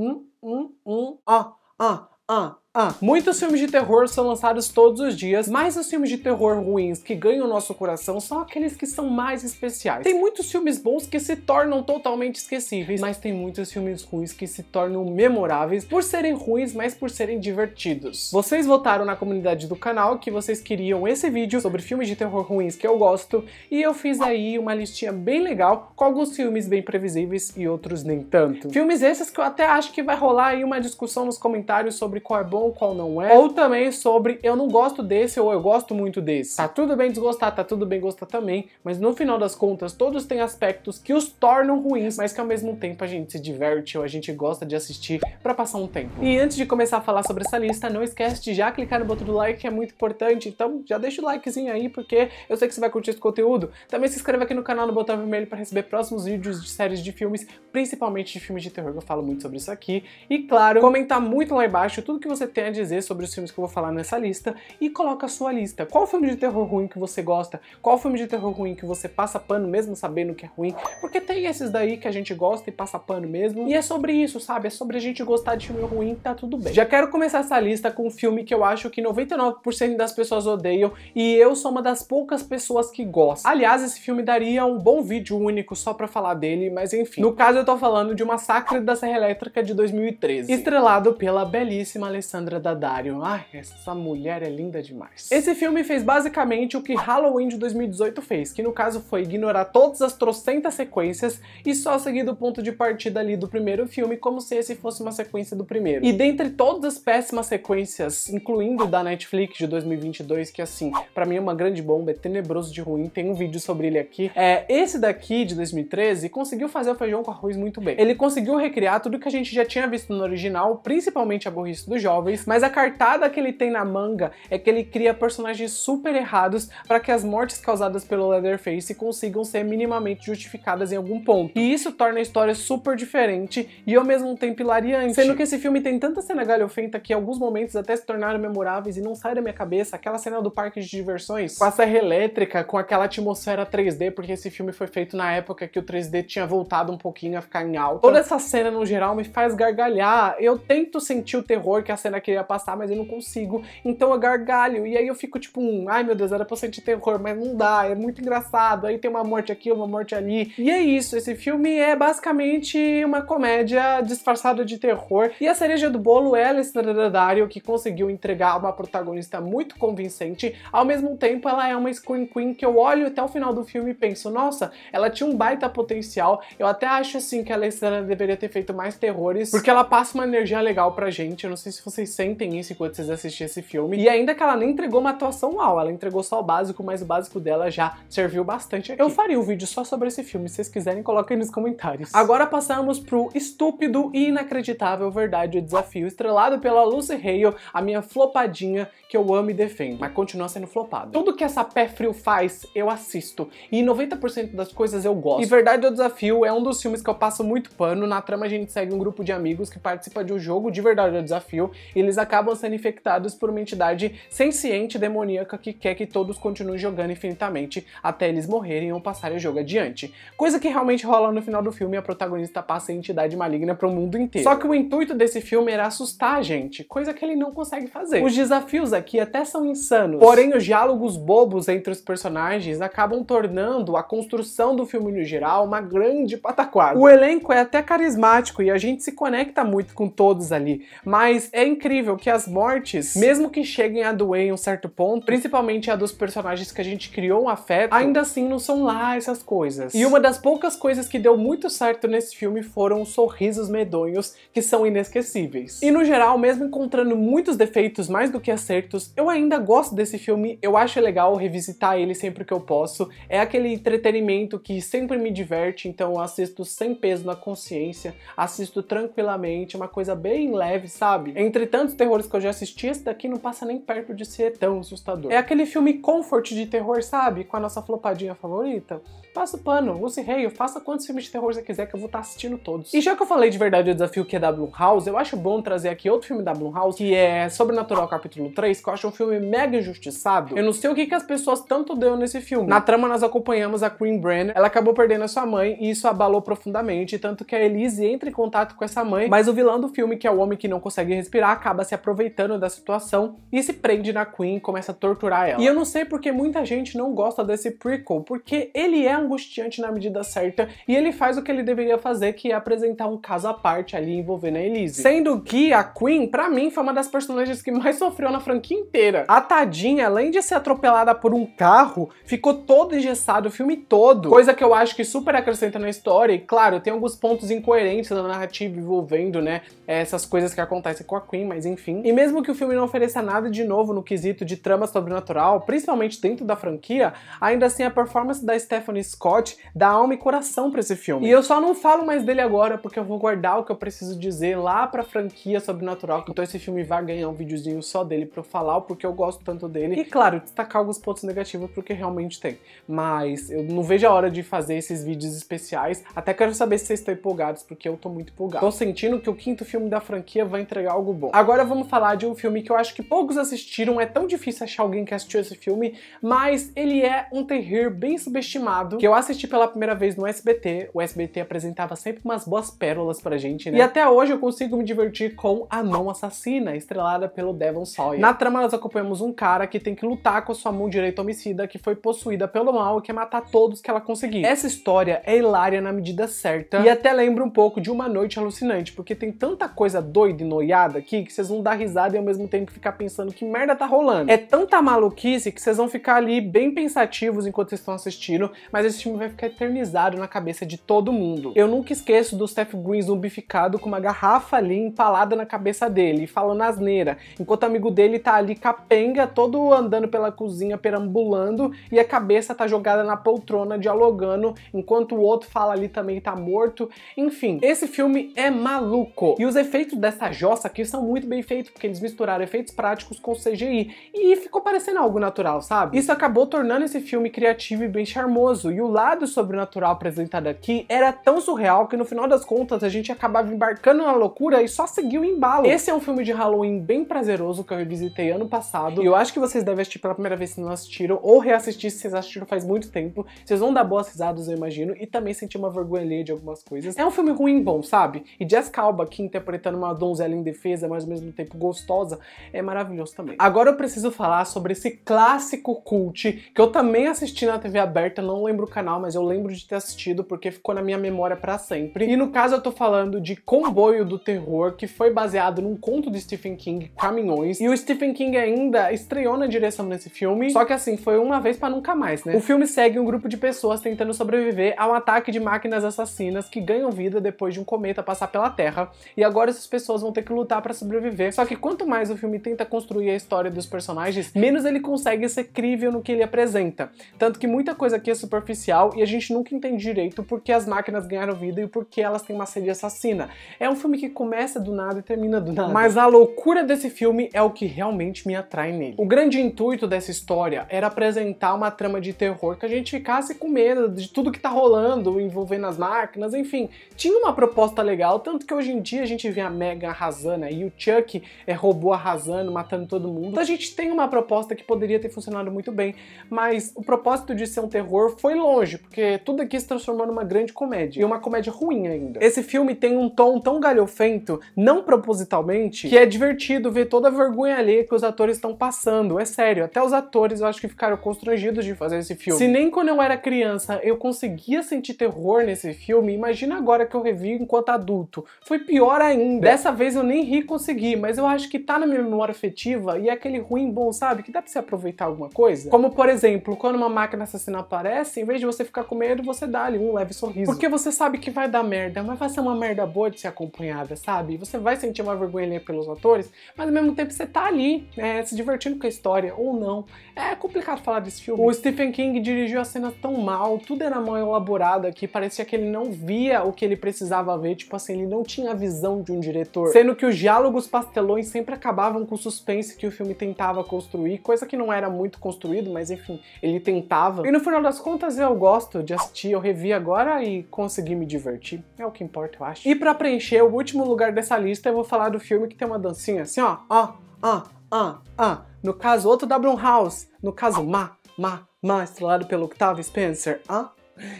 嗯嗯嗯啊啊啊。Ah, muitos filmes de terror são lançados todos os dias, mas os filmes de terror ruins que ganham nosso coração são aqueles que são mais especiais. Tem muitos filmes bons que se tornam totalmente esquecíveis, mas tem muitos filmes ruins que se tornam memoráveis por serem ruins, mas por serem divertidos. Vocês votaram na comunidade do canal que vocês queriam esse vídeo sobre filmes de terror ruins que eu gosto, e eu fiz aí uma listinha bem legal com alguns filmes bem previsíveis e outros nem tanto. Filmes esses que eu até acho que vai rolar aí uma discussão nos comentários sobre qual é bom bom, qual não é. Ou também sobre eu não gosto desse ou eu gosto muito desse. Tá tudo bem desgostar, tá tudo bem gostar também, mas no final das contas, todos têm aspectos que os tornam ruins, mas que ao mesmo tempo a gente se diverte ou a gente gosta de assistir para passar um tempo. E antes de começar a falar sobre essa lista, não esquece de já clicar no botão do like, que é muito importante. Então já deixa o likezinho aí, porque eu sei que você vai curtir esse conteúdo. Também se inscreva aqui no canal no botão vermelho para receber próximos vídeos de séries de filmes, principalmente de filmes de terror, que eu falo muito sobre isso aqui. E claro, comentar muito lá embaixo tudo que você tem a dizer sobre os filmes que eu vou falar nessa lista e coloca a sua lista. Qual filme de terror ruim que você gosta? Qual filme de terror ruim que você passa pano mesmo sabendo que é ruim? Porque tem esses daí que a gente gosta e passa pano mesmo. E é sobre isso, sabe? É sobre a gente gostar de filme ruim, tá tudo bem. Já quero começar essa lista com um filme que eu acho que 99% das pessoas odeiam e eu sou uma das poucas pessoas que gosta. Aliás, esse filme daria um bom vídeo único só pra falar dele, mas enfim. No caso, eu tô falando de Massacre da Serra Elétrica de 2013, estrelado pela belíssima Alessandra Alessandra Daddario. Ai, essa mulher é linda demais. Esse filme fez basicamente o que Halloween de 2018 fez, que no caso foi ignorar todas as trocentas sequências e só seguir do ponto de partida ali do primeiro filme, como se esse fosse uma sequência do primeiro. E dentre todas as péssimas sequências, incluindo da Netflix de 2022, que assim, para mim é uma grande bomba, é tenebroso de ruim, tem um vídeo sobre ele aqui, é esse daqui de 2013 conseguiu fazer o feijão com arroz muito bem. Ele conseguiu recriar tudo que a gente já tinha visto no original, principalmente a burrice do jovem, mas a cartada que ele tem na manga é que ele cria personagens super errados para que as mortes causadas pelo Leatherface consigam ser minimamente justificadas em algum ponto. E isso torna a história super diferente e ao mesmo tempo hilariante. Sendo que esse filme tem tanta cena galhofenta que alguns momentos até se tornaram memoráveis e não sai da minha cabeça aquela cena do parque de diversões com a serra elétrica, com aquela atmosfera 3D, porque esse filme foi feito na época que o 3D tinha voltado um pouquinho a ficar em alta. Toda essa cena no geral me faz gargalhar. Eu tento sentir o terror que a cena queria que eu ia passar, mas eu não consigo. Então eu gargalho. E aí eu fico tipo, um, ai meu Deus, era pra sentir terror, mas não dá, é muito engraçado. Aí tem uma morte aqui, uma morte ali. E é isso, esse filme é basicamente uma comédia disfarçada de terror. E a cereja do bolo é a Alessandra Dario, que conseguiu entregar uma protagonista muito convincente. Ao mesmo tempo, ela é uma screen queen que eu olho até o final do filme e penso, nossa, ela tinha um baita potencial. Eu até acho assim que a Alessandra deveria ter feito mais terrores, porque ela passa uma energia legal pra gente. Eu não sei se vocês vocês sentem isso enquanto vocês assistem esse filme. E ainda que ela nem entregou uma atuação uau, ela entregou só o básico, mas o básico dela já serviu bastante aqui. Eu faria um vídeo só sobre esse filme, se vocês quiserem coloquem nos comentários. Agora passamos pro estúpido e inacreditável Verdade o Desafio, estrelado pela Lucy Hale, a minha flopadinha que eu amo e defendo, mas continua sendo flopada. Tudo que essa pé frio faz, eu assisto, e 90% das coisas eu gosto. E Verdade o Desafio é um dos filmes que eu passo muito pano, na trama a gente segue um grupo de amigos que participa de um jogo de Verdade o Desafio, eles acabam sendo infectados por uma entidade senciente demoníaca que quer que todos continuem jogando infinitamente até eles morrerem ou passarem o jogo adiante. Coisa que realmente rola no final do filme, a protagonista passa a entidade maligna para o mundo inteiro. Só que o intuito desse filme era assustar a gente, coisa que ele não consegue fazer. Os desafios aqui até são insanos, porém os diálogos bobos entre os personagens acabam tornando a construção do filme no geral uma grande pataquada. O elenco é até carismático e a gente se conecta muito com todos ali, mas é incrível incrível que as mortes, mesmo que cheguem a doer em um certo ponto, principalmente a dos personagens que a gente criou um afeto, ainda assim não são lá essas coisas. E uma das poucas coisas que deu muito certo nesse filme foram os sorrisos medonhos, que são inesquecíveis. E no geral, mesmo encontrando muitos defeitos mais do que acertos, eu ainda gosto desse filme, eu acho legal revisitar ele sempre que eu posso. É aquele entretenimento que sempre me diverte, então eu assisto sem peso na consciência, assisto tranquilamente, uma coisa bem leve, sabe? Entretanto, tantos terrores que eu já assisti, esse daqui não passa nem perto de ser tão assustador. É aquele filme comfort de terror, sabe? Com a nossa flopadinha favorita. Passa o pano, Lucy reio, faça quantos filmes de terror você quiser que eu vou estar tá assistindo todos. E já que eu falei de verdade o desafio que é da Blumhouse, eu acho bom trazer aqui outro filme da Blumhouse, que é Sobrenatural Capítulo 3, que eu acho um filme mega injustiçado. Eu não sei o que, que as pessoas tanto deu nesse filme. Na trama nós acompanhamos a Queen Brenner, ela acabou perdendo a sua mãe e isso abalou profundamente, tanto que a Elise entra em contato com essa mãe, mas o vilão do filme, que é o homem que não consegue respirar, acaba se aproveitando da situação e se prende na Queen e começa a torturar ela. E eu não sei porque muita gente não gosta desse prequel, porque ele é angustiante na medida certa e ele faz o que ele deveria fazer, que é apresentar um caso à parte ali envolvendo a Elise. Sendo que a Queen, pra mim, foi uma das personagens que mais sofreu na franquia inteira. A tadinha, além de ser atropelada por um carro, ficou todo engessado o filme todo. Coisa que eu acho que super acrescenta na história e, claro, tem alguns pontos incoerentes na narrativa envolvendo, né, essas coisas que acontecem com a Queen, mas enfim. E mesmo que o filme não ofereça nada de novo no quesito de trama sobrenatural, principalmente dentro da franquia, ainda assim a performance da Stephanie Scott dá alma e coração para esse filme. E eu só não falo mais dele agora porque eu vou guardar o que eu preciso dizer lá pra franquia sobrenatural, então esse filme vai ganhar um videozinho só dele pra eu falar porque eu gosto tanto dele. E claro, destacar alguns pontos negativos porque realmente tem. Mas eu não vejo a hora de fazer esses vídeos especiais. Até quero saber se vocês estão empolgados, porque eu tô muito empolgado. Tô sentindo que o quinto filme da franquia vai entregar algo bom. Agora vamos falar de um filme que eu acho que poucos assistiram, é tão difícil achar alguém que assistiu esse filme, mas ele é um terror bem subestimado, que eu assisti pela primeira vez no SBT. O SBT apresentava sempre umas boas pérolas pra gente, né? E até hoje eu consigo me divertir com A Mão Assassina, estrelada pelo Devon Sawyer. Na trama nós acompanhamos um cara que tem que lutar com a sua mão direita homicida, que foi possuída pelo mal e quer matar todos que ela conseguir. Essa história é hilária na medida certa e até lembra um pouco de Uma Noite Alucinante, porque tem tanta coisa doida e noiada aqui que vocês vão dar risada e ao mesmo tempo ficar pensando que merda tá rolando. É tanta maluquice que vocês vão ficar ali bem pensativos enquanto vocês estão assistindo, mas esse filme vai ficar eternizado na cabeça de todo mundo. Eu nunca esqueço do Steph Green zumbificado com uma garrafa ali empalada na cabeça dele, falando asneira, enquanto o amigo dele tá ali capenga, todo andando pela cozinha, perambulando, e a cabeça tá jogada na poltrona, dialogando, enquanto o outro fala ali também tá morto. Enfim, esse filme é maluco. E os efeitos dessa jossa aqui são muito muito bem feito, porque eles misturaram efeitos práticos com CGI. E ficou parecendo algo natural, sabe? Isso acabou tornando esse filme criativo e bem charmoso. E o lado sobrenatural apresentado aqui era tão surreal que no final das contas a gente acabava embarcando na loucura e só seguiu o embalo. Esse é um filme de Halloween bem prazeroso que eu revisitei ano passado. E eu acho que vocês devem assistir pela primeira vez se não assistiram, ou reassistir se vocês assistiram faz muito tempo. Vocês vão dar boas risadas, eu imagino, e também sentir uma vergonha alheia de algumas coisas. É um filme ruim bom, sabe? E Jessica Alba aqui interpretando uma donzela em defesa, mas mesmo tempo gostosa, é maravilhoso também. Agora eu preciso falar sobre esse clássico cult que eu também assisti na TV aberta, não lembro o canal, mas eu lembro de ter assistido porque ficou na minha memória para sempre. E no caso eu tô falando de Comboio do Terror, que foi baseado num conto de Stephen King, Caminhões, e o Stephen King ainda estreou na direção desse filme, só que assim, foi uma vez para nunca mais, né? O filme segue um grupo de pessoas tentando sobreviver a um ataque de máquinas assassinas que ganham vida depois de um cometa passar pela Terra, e agora essas pessoas vão ter que lutar para sobreviver sobreviver. Só que quanto mais o filme tenta construir a história dos personagens, menos ele consegue ser crível no que ele apresenta. Tanto que muita coisa aqui é superficial e a gente nunca entende direito por que as máquinas ganharam vida e por que elas têm uma sede assassina. É um filme que começa do nada e termina do nada. Mas a loucura desse filme é o que realmente me atrai nele. O grande intuito dessa história era apresentar uma trama de terror que a gente ficasse com medo de tudo que tá rolando envolvendo as máquinas, enfim. Tinha uma proposta legal, tanto que hoje em dia a gente vê a Mega arrasando aí, o Chuck é robô arrasando, matando todo mundo. Então a gente tem uma proposta que poderia ter funcionado muito bem, mas o propósito de ser um terror foi longe, porque tudo aqui se transformou numa grande comédia, e uma comédia ruim ainda. Esse filme tem um tom tão galhofento, não propositalmente, que é divertido ver toda a vergonha alheia que os atores estão passando, é sério, até os atores eu acho que ficaram constrangidos de fazer esse filme. Se nem quando eu era criança eu conseguia sentir terror nesse filme, imagina agora que eu revi enquanto adulto. Foi pior ainda. Dessa vez eu nem ri com consegui, mas eu acho que tá na minha memória afetiva e é aquele ruim bom, sabe? Que dá pra você aproveitar alguma coisa. Como, por exemplo, quando uma máquina assassina aparece, em vez de você ficar com medo, você dá ali um leve sorriso. Porque você sabe que vai dar merda, mas vai ser uma merda boa de ser acompanhada, sabe? Você vai sentir uma vergonha pelos atores, mas ao mesmo tempo você tá ali, né, se divertindo com a história, ou não. É complicado falar desse filme. O Stephen King dirigiu a cena tão mal, tudo era mal elaborado que parecia que ele não via o que ele precisava ver, tipo assim, ele não tinha a visão de um diretor. Sendo que os diálogos jogos pastelões sempre acabavam com o suspense que o filme tentava construir, coisa que não era muito construído, mas enfim, ele tentava. E no final das contas eu gosto de assistir, eu revi agora e consegui me divertir. É o que importa, eu acho. E para preencher o último lugar dessa lista, eu vou falar do filme que tem uma dancinha assim, ó, ó, ó, ó, ó. No caso, outro da Blumhouse. No caso, Ma, Ma, Ma, estrelado pelo Octavio Spencer. Ah,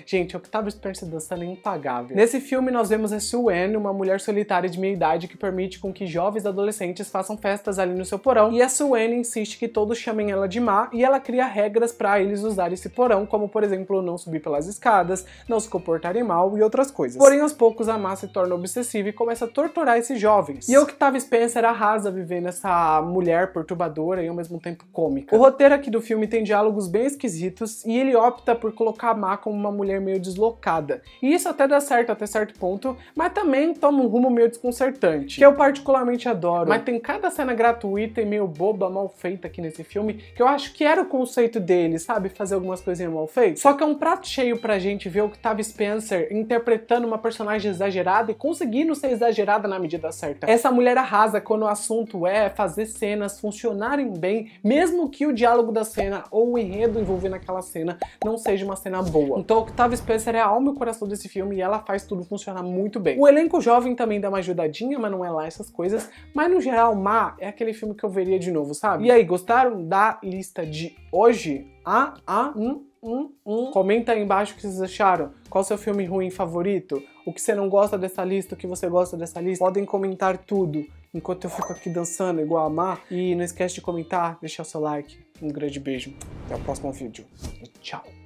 Gente, Octavio Spencer dançando é tá impagável. Nesse filme, nós vemos a Sue uma mulher solitária de meia-idade que permite com que jovens adolescentes façam festas ali no seu porão, e a Sue insiste que todos chamem ela de má, e ela cria regras para eles usarem esse porão, como por exemplo, não subir pelas escadas, não se comportarem mal e outras coisas. Porém, aos poucos, a má se torna obsessiva e começa a torturar esses jovens. E Octavio Spencer arrasa vivendo essa mulher perturbadora e ao mesmo tempo cômica. O roteiro aqui do filme tem diálogos bem esquisitos, e ele opta por colocar a má como uma uma mulher meio deslocada. E isso até dá certo até certo ponto, mas também toma um rumo meio desconcertante, que eu particularmente adoro. Mas tem cada cena gratuita e meio boba, mal feita aqui nesse filme, que eu acho que era o conceito dele, sabe? Fazer algumas coisinhas mal feitas. Só que é um prato cheio pra gente ver o que Tavis Spencer interpretando uma personagem exagerada e conseguindo ser exagerada na medida certa. Essa mulher arrasa quando o assunto é fazer cenas funcionarem bem, mesmo que o diálogo da cena ou o enredo envolvendo aquela cena não seja uma cena boa. Então Octavia Spencer é a alma e o coração desse filme e ela faz tudo funcionar muito bem. O elenco jovem também dá uma ajudadinha, mas não é lá essas coisas. Mas no geral, Má é aquele filme que eu veria de novo, sabe? E aí, gostaram da lista de hoje? Ah, ah, hum, hum, hum. Comenta aí embaixo o que vocês acharam. Qual seu filme ruim favorito? O que você não gosta dessa lista? O que você gosta dessa lista? Podem comentar tudo enquanto eu fico aqui dançando igual a Mar. E não esquece de comentar, deixar o seu like. Um grande beijo. Até o próximo vídeo. tchau.